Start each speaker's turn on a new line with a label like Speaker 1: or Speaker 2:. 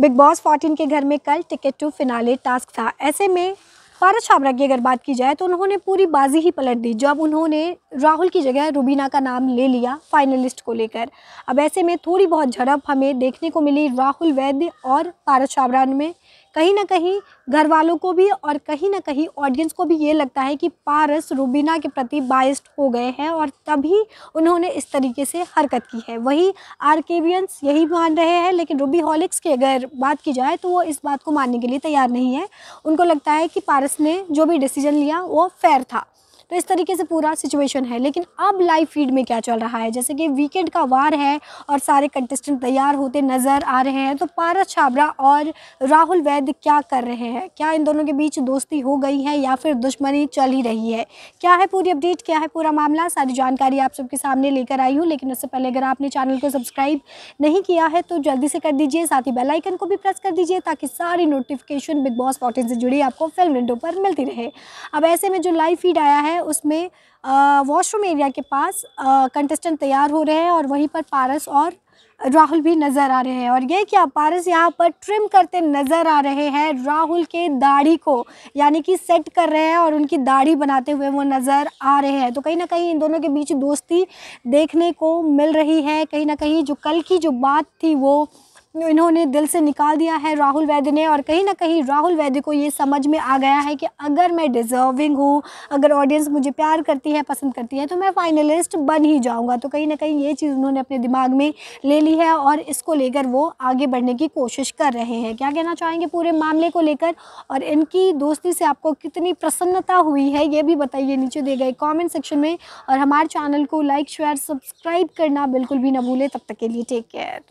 Speaker 1: big boss fourteen के घर में कल टिकट टू फिनाले टास्क था ऐसे में पारस छाबरा की अगर बात की जाए तो उन्होंने पूरी बाजी ही पलट दी जब उन्होंने राहुल की जगह रुबीना का नाम ले लिया फाइनलिस्ट को लेकर अब ऐसे में थोड़ी बहुत झड़प हमें देखने को मिली राहुल वैद्य और पारस छाबरा में कहीं ना कहीं घर वालों को भी और कहीं ना कहीं ऑडियंस को भी ये लगता है कि पारस रूबीना के प्रति बाइस्ड हो गए हैं और तभी उन्होंने इस तरीके से हरकत की है वही आरकेवियंस यही मान रहे हैं लेकिन रूबी हॉलिक्स की अगर बात की जाए तो वो इस बात को मानने के लिए तैयार नहीं है उनको लगता है कि पारस ने जो भी डिसीजन लिया वो फेयर था तो इस तरीके से पूरा सिचुएशन है लेकिन अब लाइव फीड में क्या चल रहा है जैसे कि वीकेंड का वार है और सारे कंटेस्टेंट तैयार होते नज़र आ रहे हैं तो पारस छाबरा और राहुल वैद्य क्या कर रहे हैं क्या इन दोनों के बीच दोस्ती हो गई है या फिर दुश्मनी चल ही रही है क्या है पूरी अपडेट क्या है पूरा मामला सारी जानकारी आप सबके सामने लेकर आई हूँ लेकिन उससे पहले अगर आपने चैनल को सब्सक्राइब नहीं किया है तो जल्दी से कर दीजिए साथ ही बेलाइकन को भी प्रेस कर दीजिए ताकि सारी नोटिफिकेशन बिग बॉस पॉटेज से जुड़ी आपको फिल्म विंडो पर मिलती रहे अब ऐसे में जो लाइव फीड आया है है उसमें वॉशरूम एरिया के पास कंटेस्टेंट तैयार हो रहे हैं और वहीं पर पारस और राहुल भी नज़र आ रहे हैं और ये क्या पारस यहाँ पर ट्रिम करते नज़र आ रहे हैं राहुल के दाढ़ी को यानी कि सेट कर रहे हैं और उनकी दाढ़ी बनाते हुए वो नज़र आ रहे हैं तो कहीं ना कहीं इन दोनों के बीच दोस्ती देखने को मिल रही है कहीं ना कहीं जो कल की जो बात थी वो इन्होंने दिल से निकाल दिया है राहुल वैद्य ने और कहीं ना कहीं राहुल वैद्य को ये समझ में आ गया है कि अगर मैं डिज़र्विंग हूँ अगर ऑडियंस मुझे प्यार करती है पसंद करती है तो मैं फाइनलिस्ट बन ही जाऊँगा तो कहीं ना कहीं ये चीज़ उन्होंने अपने दिमाग में ले ली है और इसको लेकर वो आगे बढ़ने की कोशिश कर रहे हैं क्या कहना चाहेंगे पूरे मामले को लेकर और इनकी दोस्ती से आपको कितनी प्रसन्नता हुई है ये भी बताइए नीचे दे गए कॉमेंट सेक्शन में और हमारे चैनल को लाइक शेयर सब्सक्राइब करना बिल्कुल भी ना भूलें तब तक के लिए टेक केयर